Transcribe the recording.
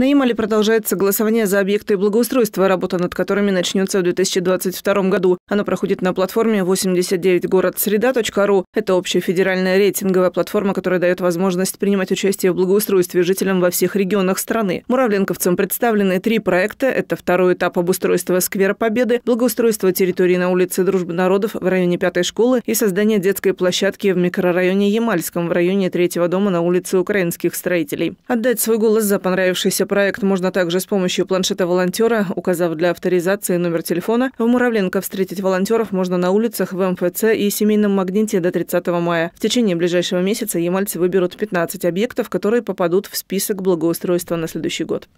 На Ямале продолжается голосование за объекты благоустройства, работа над которыми начнется в 2022 году. Оно проходит на платформе 89городсреда.ру. Это общая федеральная рейтинговая платформа, которая дает возможность принимать участие в благоустройстве жителям во всех регионах страны. Муравленковцам представлены три проекта. Это второй этап обустройства сквера Победы, благоустройство территории на улице Дружбы народов в районе пятой школы и создание детской площадки в микрорайоне Ямальском в районе третьего дома на улице украинских строителей. Отдать свой голос за понравившийся проект можно также с помощью планшета волонтера, указав для авторизации номер телефона. В Муравленко встретить волонтеров можно на улицах, в МФЦ и семейном магните до 30 мая. В течение ближайшего месяца ямальцы выберут 15 объектов, которые попадут в список благоустройства на следующий год.